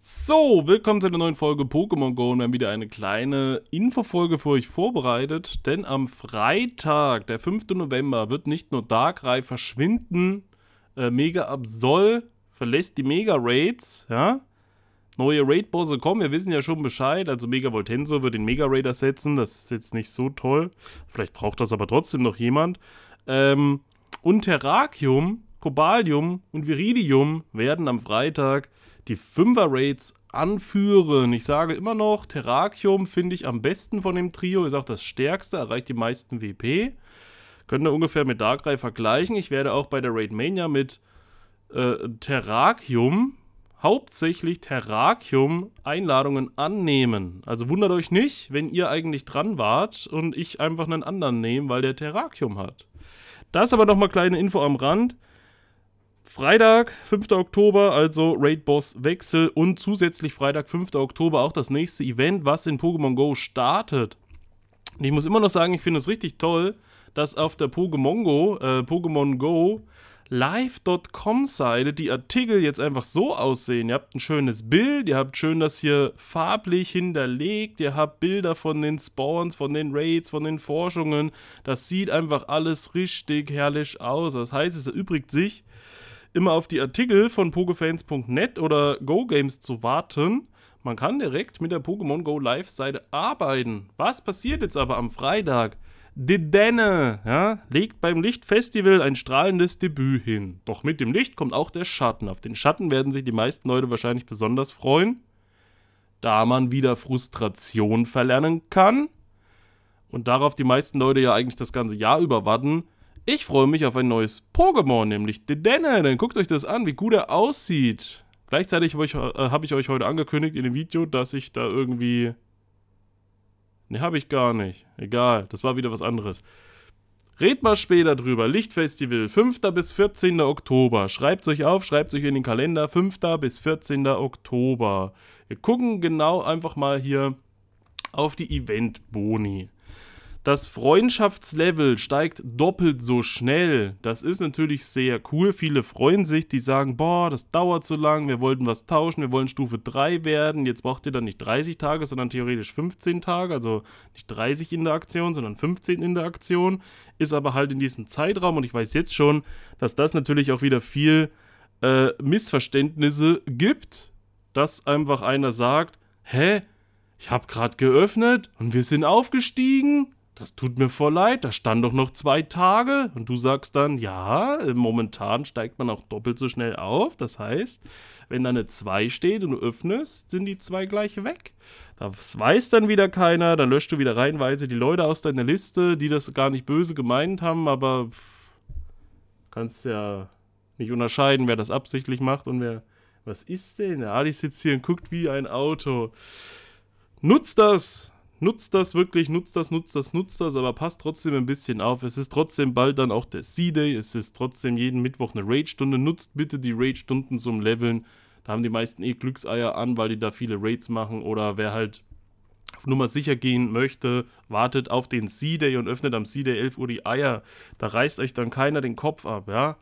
So, willkommen zu einer neuen Folge Pokémon Go und wir haben wieder eine kleine Infofolge für euch vorbereitet, denn am Freitag, der 5. November, wird nicht nur Darkrai verschwinden, äh, Mega Absol verlässt die Mega Raids, ja? Neue Raid-Bosse kommen, wir wissen ja schon Bescheid, also Mega Voltenso wird den Mega Raid ersetzen, das ist jetzt nicht so toll, vielleicht braucht das aber trotzdem noch jemand. Ähm, und Terrakium, Cobalium und Viridium werden am Freitag die Fünfer-Raids anführen. Ich sage immer noch, Terrakium finde ich am besten von dem Trio, ist auch das stärkste, erreicht die meisten WP. Könnt ihr ungefähr mit Darkrai vergleichen. Ich werde auch bei der Raid Mania mit äh, Terrakium, hauptsächlich Terrakium, Einladungen annehmen. Also wundert euch nicht, wenn ihr eigentlich dran wart und ich einfach einen anderen nehme, weil der Terrakium hat. Das aber nochmal kleine Info am Rand. Freitag, 5. Oktober, also Raid Boss Wechsel und zusätzlich Freitag, 5. Oktober, auch das nächste Event, was in Pokémon Go startet. Und ich muss immer noch sagen, ich finde es richtig toll, dass auf der Pokémon Go, äh, Pokémon Go live.com-Seite die Artikel jetzt einfach so aussehen. Ihr habt ein schönes Bild, ihr habt schön das hier farblich hinterlegt, ihr habt Bilder von den Spawns, von den Raids, von den Forschungen. Das sieht einfach alles richtig herrlich aus. Das heißt, es erübrigt sich, immer auf die Artikel von pogefans.net oder GoGames zu warten. Man kann direkt mit der Pokémon Go Live-Seite arbeiten. Was passiert jetzt aber am Freitag? Dedenne ja, legt beim Lichtfestival ein strahlendes Debüt hin. Doch mit dem Licht kommt auch der Schatten. Auf den Schatten werden sich die meisten Leute wahrscheinlich besonders freuen, da man wieder Frustration verlernen kann. Und darauf die meisten Leute ja eigentlich das ganze Jahr über warten, ich freue mich auf ein neues Pokémon, nämlich Dedenne. guckt euch das an, wie gut er aussieht. Gleichzeitig habe ich, äh, hab ich, euch heute angekündigt in dem Video, dass ich da irgendwie... Ne, habe ich gar nicht. Egal, das war wieder was anderes. Red mal später drüber. Lichtfestival, 5. bis 14. Oktober. Schreibt euch auf, schreibt euch in den Kalender. 5. bis 14. Oktober. Wir gucken genau einfach mal hier auf die Event-Boni. Das Freundschaftslevel steigt doppelt so schnell. Das ist natürlich sehr cool. Viele freuen sich, die sagen, boah, das dauert so lang, wir wollten was tauschen, wir wollen Stufe 3 werden. Jetzt braucht ihr dann nicht 30 Tage, sondern theoretisch 15 Tage. Also nicht 30 in der Aktion, sondern 15 in der Aktion. Ist aber halt in diesem Zeitraum und ich weiß jetzt schon, dass das natürlich auch wieder viel äh, Missverständnisse gibt. Dass einfach einer sagt, hä? Ich habe gerade geöffnet und wir sind aufgestiegen das tut mir voll leid, da stand doch noch zwei Tage. Und du sagst dann, ja, momentan steigt man auch doppelt so schnell auf. Das heißt, wenn da eine 2 steht und du öffnest, sind die zwei gleich weg. Das weiß dann wieder keiner, dann löscht du wieder reihenweise die Leute aus deiner Liste, die das gar nicht böse gemeint haben, aber pff, kannst ja nicht unterscheiden, wer das absichtlich macht und wer. Was ist denn? Der Adi sitzt hier und guckt wie ein Auto. Nutzt das! Nutzt das wirklich, nutzt das, nutzt das, nutzt das, aber passt trotzdem ein bisschen auf. Es ist trotzdem bald dann auch der C-Day, es ist trotzdem jeden Mittwoch eine Raid-Stunde. Nutzt bitte die Raid-Stunden zum Leveln. Da haben die meisten eh Glückseier an, weil die da viele Raids machen. Oder wer halt auf Nummer sicher gehen möchte, wartet auf den C-Day und öffnet am C-Day 11 Uhr die Eier. Da reißt euch dann keiner den Kopf ab, ja?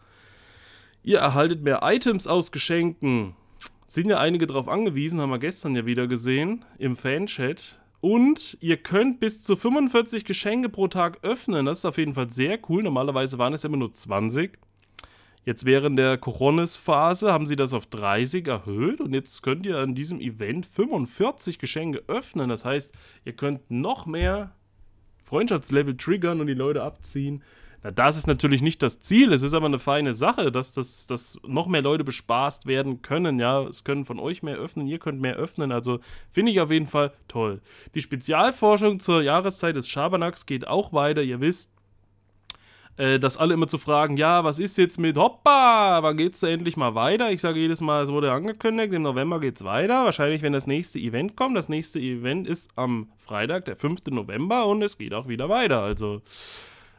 Ihr erhaltet mehr Items aus Geschenken. Sind ja einige darauf angewiesen, haben wir gestern ja wieder gesehen im Fan-Chat. Und ihr könnt bis zu 45 Geschenke pro Tag öffnen. Das ist auf jeden Fall sehr cool. Normalerweise waren es immer nur 20. Jetzt während der Coronis-Phase haben sie das auf 30 erhöht und jetzt könnt ihr an diesem Event 45 Geschenke öffnen. Das heißt, ihr könnt noch mehr Freundschaftslevel triggern und die Leute abziehen. Ja, das ist natürlich nicht das Ziel, es ist aber eine feine Sache, dass, dass, dass noch mehr Leute bespaßt werden können. Ja, es können von euch mehr öffnen, ihr könnt mehr öffnen. Also finde ich auf jeden Fall toll. Die Spezialforschung zur Jahreszeit des Schabernacks geht auch weiter. Ihr wisst, äh, dass alle immer zu fragen, ja, was ist jetzt mit Hoppa? Wann geht's da endlich mal weiter? Ich sage jedes Mal, es wurde angekündigt, im November geht es weiter. Wahrscheinlich, wenn das nächste Event kommt. Das nächste Event ist am Freitag, der 5. November und es geht auch wieder weiter. Also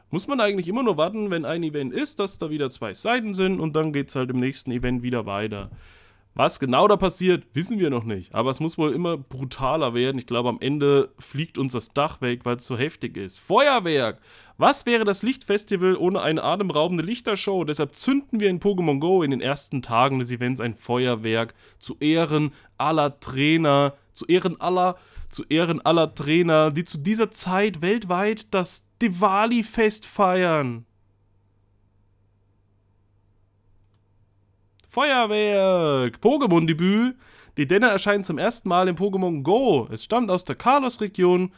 muss man eigentlich immer nur warten, wenn ein Event ist, dass da wieder zwei Seiten sind und dann geht es halt im nächsten Event wieder weiter. Was genau da passiert, wissen wir noch nicht. Aber es muss wohl immer brutaler werden. Ich glaube, am Ende fliegt uns das Dach weg, weil es so heftig ist. Feuerwerk! Was wäre das Lichtfestival ohne eine atemraubende Lichtershow? Deshalb zünden wir in Pokémon Go in den ersten Tagen des Events ein Feuerwerk zu Ehren aller Trainer, zu Ehren aller zu Ehren aller Trainer, die zu dieser Zeit weltweit das Diwali-Fest feiern. Feuerwerk! Pokémon-Debüt. Die Denner erscheinen zum ersten Mal in Pokémon Go. Es stammt aus der carlos region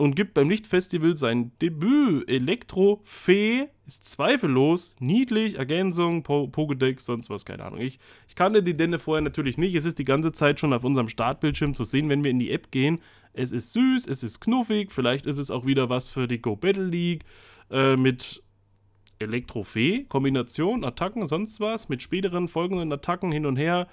und gibt beim Lichtfestival sein Debüt. Elektro Fee ist zweifellos niedlich, Ergänzung, po Pogedex, sonst was, keine Ahnung. Ich, ich kannte die Denne vorher natürlich nicht. Es ist die ganze Zeit schon auf unserem Startbildschirm zu sehen, wenn wir in die App gehen. Es ist süß, es ist knuffig, vielleicht ist es auch wieder was für die Go Battle League äh, mit Elektro-Fee. Kombination, Attacken, sonst was, mit späteren folgenden Attacken hin und her.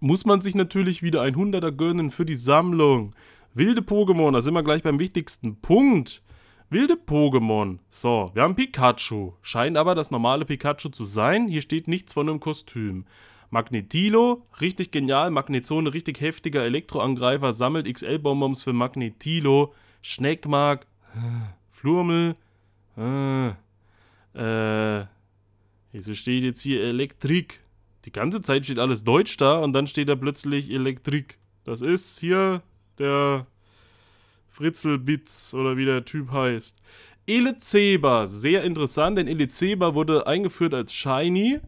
Muss man sich natürlich wieder ein Hunderter gönnen für die Sammlung. Wilde Pokémon, da sind wir gleich beim wichtigsten Punkt. Wilde Pokémon. So, wir haben Pikachu. Scheint aber das normale Pikachu zu sein. Hier steht nichts von einem Kostüm. Magnetilo, richtig genial. Magnezone, richtig heftiger Elektroangreifer. Sammelt XL-Bonbons für Magnetilo. Schneckmark. Äh, Flurmel. Äh. äh Wieso steht jetzt hier Elektrik? Die ganze Zeit steht alles Deutsch da und dann steht da plötzlich Elektrik. Das ist hier der Fritzelbitz oder wie der Typ heißt. Elezeba, sehr interessant, denn Elezeba wurde eingeführt als Shiny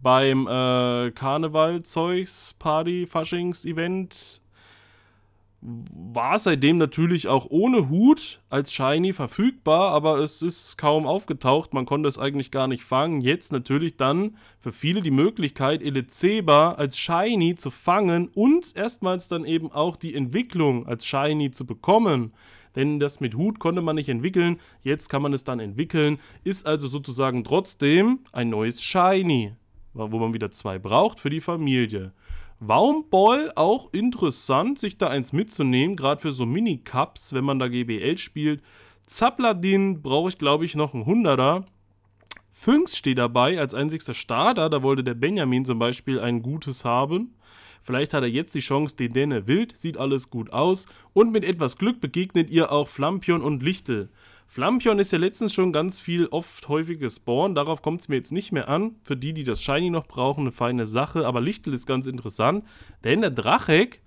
beim äh, Karneval-Zeugs, Party, Faschings-Event war seitdem natürlich auch ohne Hut als Shiny verfügbar, aber es ist kaum aufgetaucht. Man konnte es eigentlich gar nicht fangen. Jetzt natürlich dann für viele die Möglichkeit, Elezeba als Shiny zu fangen und erstmals dann eben auch die Entwicklung als Shiny zu bekommen. Denn das mit Hut konnte man nicht entwickeln, jetzt kann man es dann entwickeln. Ist also sozusagen trotzdem ein neues Shiny, wo man wieder zwei braucht für die Familie. Waumboll auch interessant, sich da eins mitzunehmen, gerade für so Minicups, wenn man da GBL spielt. Zapladin brauche ich, glaube ich, noch einen Hunderter. Fünks steht dabei als einzigster Starter, da wollte der Benjamin zum Beispiel ein gutes haben. Vielleicht hat er jetzt die Chance, den Däne wild, sieht alles gut aus. Und mit etwas Glück begegnet ihr auch Flampion und Lichtel. Flampion ist ja letztens schon ganz viel oft häufig gespawnt. Darauf kommt es mir jetzt nicht mehr an. Für die, die das Shiny noch brauchen, eine feine Sache. Aber Lichtel ist ganz interessant, denn der Drachek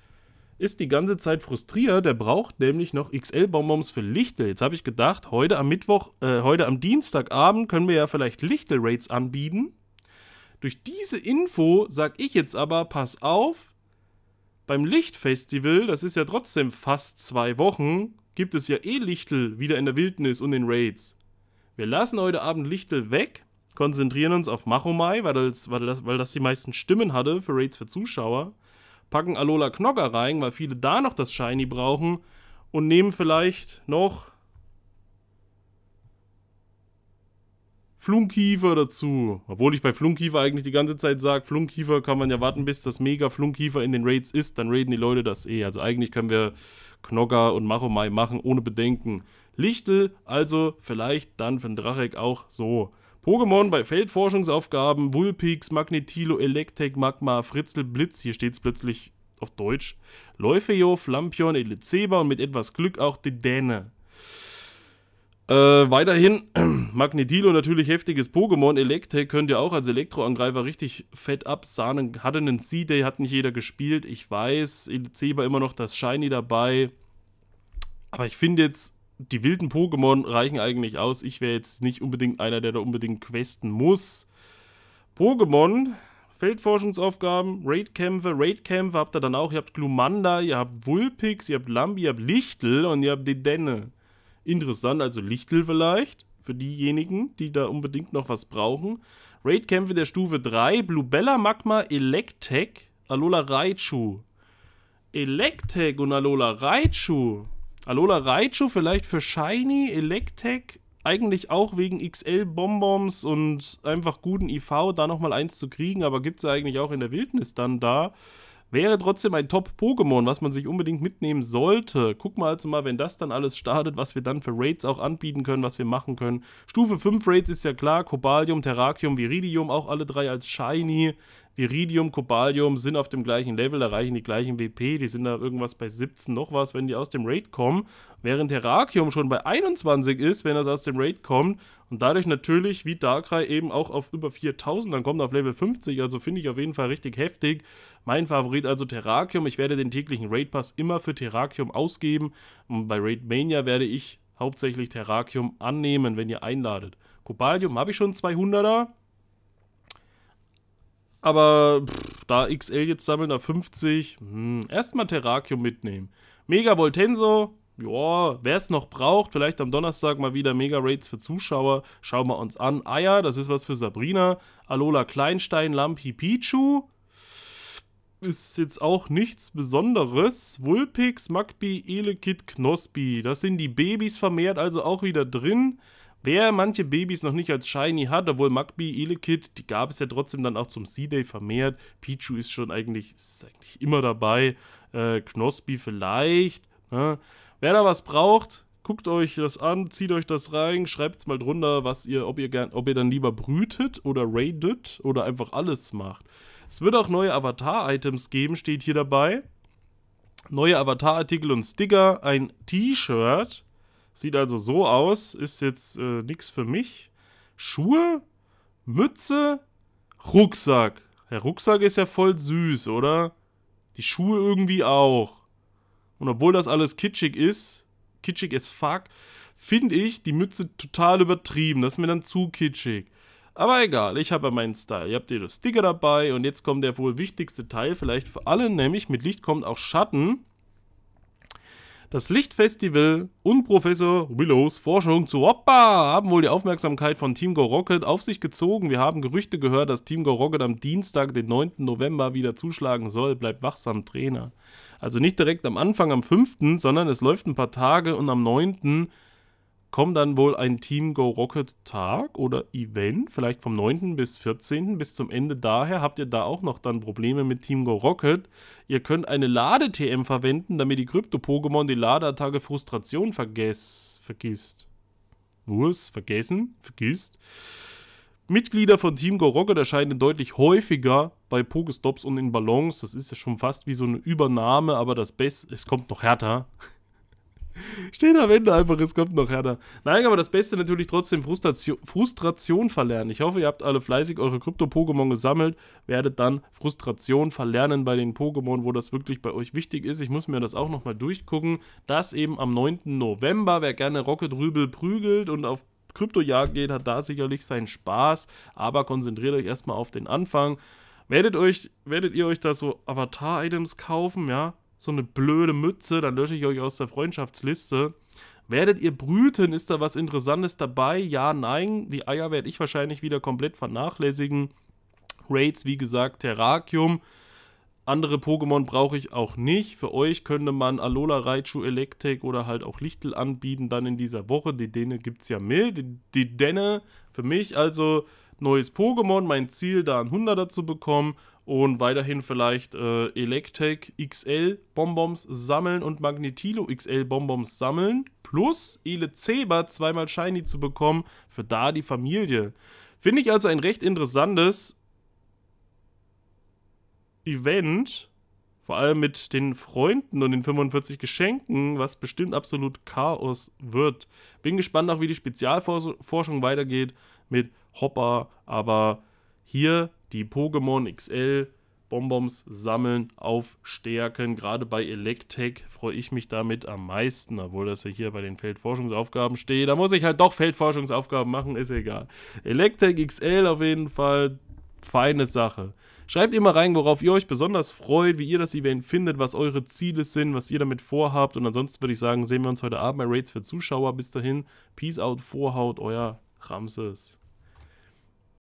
ist die ganze Zeit frustriert. Der braucht nämlich noch XL-Bonbons für Lichtel. Jetzt habe ich gedacht, heute am Mittwoch, äh, heute am Dienstagabend können wir ja vielleicht Lichtel-Rates anbieten. Durch diese Info sage ich jetzt aber, pass auf, beim Lichtfestival, das ist ja trotzdem fast zwei Wochen, gibt es ja eh Lichtel wieder in der Wildnis und in Raids. Wir lassen heute Abend Lichtel weg, konzentrieren uns auf Machomai, weil das, weil, das, weil das die meisten Stimmen hatte für Raids für Zuschauer, packen Alola Knocker rein, weil viele da noch das Shiny brauchen und nehmen vielleicht noch Flunkiefer dazu. Obwohl ich bei Flunkiefer eigentlich die ganze Zeit sage, Flunkiefer kann man ja warten, bis das mega Flunkiefer in den Raids ist, dann raiden die Leute das eh. Also eigentlich können wir Knogger und Machomai machen, ohne Bedenken. Lichtel, also vielleicht dann für den Drachek auch so. Pokémon bei Feldforschungsaufgaben, Wulpix, Magnetilo, Electek, Magma, Fritzel, Blitz, hier steht es plötzlich auf Deutsch, Läufejo, Flampion, Elezeba und mit etwas Glück auch die Däne. Äh, weiterhin Magnetilo natürlich heftiges Pokémon. Elektek könnt ihr auch als Elektroangreifer richtig fett absahnen. Hatte einen C-Day, hat nicht jeder gespielt. Ich weiß, Zeba immer noch das Shiny dabei. Aber ich finde jetzt, die wilden Pokémon reichen eigentlich aus. Ich wäre jetzt nicht unbedingt einer, der da unbedingt questen muss. Pokémon, Feldforschungsaufgaben, Raidkämpfe, Raidkämpfe habt ihr dann auch. Ihr habt Glumanda, ihr habt Vulpix, ihr habt Lambi, ihr habt Lichtel und ihr habt die Denne interessant, also Lichtel vielleicht, für diejenigen, die da unbedingt noch was brauchen. Raidkämpfe der Stufe 3, Bluebella Magma, Electek, Alola Raichu. Electek und Alola Raichu. Alola Raichu vielleicht für Shiny, Electek eigentlich auch wegen XL-Bonbons und einfach guten IV da nochmal eins zu kriegen, aber gibt es ja eigentlich auch in der Wildnis dann da. Wäre trotzdem ein Top-Pokémon, was man sich unbedingt mitnehmen sollte. Guck mal also mal, wenn das dann alles startet, was wir dann für Raids auch anbieten können, was wir machen können. Stufe 5 Raids ist ja klar, Cobalium, Terrakium, Viridium, auch alle drei als Shiny. Iridium, Cobalium sind auf dem gleichen Level, erreichen die gleichen WP, die sind da irgendwas bei 17 noch was, wenn die aus dem Raid kommen, während Terrakium schon bei 21 ist, wenn das aus dem Raid kommt und dadurch natürlich wie Darkrai eben auch auf über 4000 dann kommt auf Level 50, also finde ich auf jeden Fall richtig heftig. Mein Favorit also Terrakium, ich werde den täglichen Raid Pass immer für Terrakium ausgeben und bei Raid Mania werde ich hauptsächlich Terrakium annehmen, wenn ihr einladet. Cobalium habe ich schon 200er. Aber pff, da XL jetzt sammeln, da 50, hm, erstmal Terrakium mitnehmen. Mega Voltenso, ja, wer es noch braucht, vielleicht am Donnerstag mal wieder Mega Rates für Zuschauer. Schauen wir uns an. Eier, ah das ist was für Sabrina. Alola Kleinstein, Lampi Pichu. Ist jetzt auch nichts Besonderes. Wulpix, Magbi, Elekid, Knospi. Das sind die Babys vermehrt, also auch wieder drin. Wer manche Babys noch nicht als Shiny hat, obwohl Magby, Elekid, die gab es ja trotzdem dann auch zum C-Day vermehrt. Pichu ist schon eigentlich, ist eigentlich immer dabei. Äh, Knospi vielleicht. Ne? Wer da was braucht, guckt euch das an, zieht euch das rein, schreibt es mal drunter, was ihr, ob ihr gern, ob ihr dann lieber brütet oder raidet oder einfach alles macht. Es wird auch neue Avatar-Items geben, steht hier dabei. Neue Avatar-Artikel und Sticker, ein T-Shirt Sieht also so aus, ist jetzt äh, nichts für mich. Schuhe, Mütze, Rucksack. Der Rucksack ist ja voll süß, oder? Die Schuhe irgendwie auch. Und obwohl das alles kitschig ist, kitschig as fuck, finde ich die Mütze total übertrieben. Das ist mir dann zu kitschig. Aber egal, ich habe ja meinen Style. Ihr habt hier das Sticker dabei und jetzt kommt der wohl wichtigste Teil, vielleicht für alle, nämlich mit Licht kommt auch Schatten. Das Lichtfestival und Professor Willows Forschung zu Hoppa haben wohl die Aufmerksamkeit von Team Go Rocket auf sich gezogen. Wir haben Gerüchte gehört, dass Team Go Rocket am Dienstag, den 9. November, wieder zuschlagen soll. Bleibt wachsam, Trainer. Also nicht direkt am Anfang, am 5., sondern es läuft ein paar Tage und am 9 kommt dann wohl ein Team Go Rocket Tag oder Event, vielleicht vom 9. bis 14. bis zum Ende. Daher habt ihr da auch noch dann Probleme mit Team Go Rocket. Ihr könnt eine Lade-TM verwenden, damit die Krypto-Pokémon die Ladeattacke Frustration vergess vergisst. Was? Vergessen? Vergisst? Mitglieder von Team Go Rocket erscheinen deutlich häufiger bei Pokestops und in Ballons. Das ist ja schon fast wie so eine Übernahme, aber das Beste, es kommt noch härter. Steht am Ende einfach, es kommt noch härter. Nein, aber das Beste natürlich trotzdem Frustration, Frustration verlernen. Ich hoffe, ihr habt alle fleißig eure Krypto-Pokémon gesammelt, werdet dann Frustration verlernen bei den Pokémon, wo das wirklich bei euch wichtig ist. Ich muss mir das auch nochmal durchgucken. Das eben am 9. November. Wer gerne Rocket Rübel prügelt und auf Kryptojagd geht, hat da sicherlich seinen Spaß. Aber konzentriert euch erstmal auf den Anfang. Werdet, euch, werdet ihr euch da so Avatar-Items kaufen, ja? so eine blöde Mütze, dann lösche ich euch aus der Freundschaftsliste. Werdet ihr brüten? Ist da was Interessantes dabei? Ja, nein. Die Eier werde ich wahrscheinlich wieder komplett vernachlässigen. Raids, wie gesagt, Terrakium. Andere Pokémon brauche ich auch nicht. Für euch könnte man Alola, Raichu, Electek oder halt auch Lichtel anbieten, dann in dieser Woche. Die Däne gibt es ja mild. Die, die Däne, für mich also neues Pokémon, mein Ziel da ein 100er zu bekommen und weiterhin vielleicht äh, Electek XL Bonbons sammeln und Magnetilo XL Bonbons sammeln plus Elezeba zweimal Shiny zu bekommen für da die Familie. Finde ich also ein recht interessantes Event, vor allem mit den Freunden und den 45 Geschenken, was bestimmt absolut Chaos wird. Bin gespannt auch, wie die Spezialforschung weitergeht mit Hopper, aber hier die Pokémon XL Bonbons sammeln auf Stärken. Gerade bei Electek freue ich mich damit am meisten, obwohl das ja hier bei den Feldforschungsaufgaben steht. Da muss ich halt doch Feldforschungsaufgaben machen, ist egal. Electek XL auf jeden Fall feine Sache. Schreibt immer rein, worauf ihr euch besonders freut, wie ihr das Event findet, was eure Ziele sind, was ihr damit vorhabt. Und ansonsten würde ich sagen, sehen wir uns heute Abend bei Raids für Zuschauer. Bis dahin, Peace out, Vorhaut, euer Ramses.